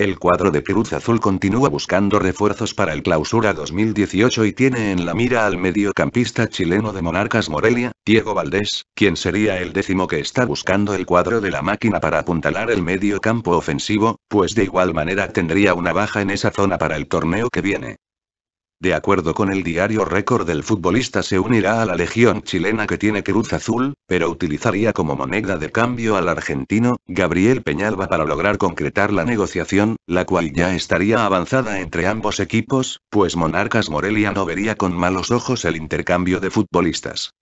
El cuadro de Cruz Azul continúa buscando refuerzos para el clausura 2018 y tiene en la mira al mediocampista chileno de Monarcas Morelia, Diego Valdés, quien sería el décimo que está buscando el cuadro de la máquina para apuntalar el mediocampo ofensivo, pues de igual manera tendría una baja en esa zona para el torneo que viene. De acuerdo con el diario récord el futbolista se unirá a la legión chilena que tiene Cruz Azul, pero utilizaría como moneda de cambio al argentino, Gabriel Peñalba para lograr concretar la negociación, la cual ya estaría avanzada entre ambos equipos, pues Monarcas Morelia no vería con malos ojos el intercambio de futbolistas.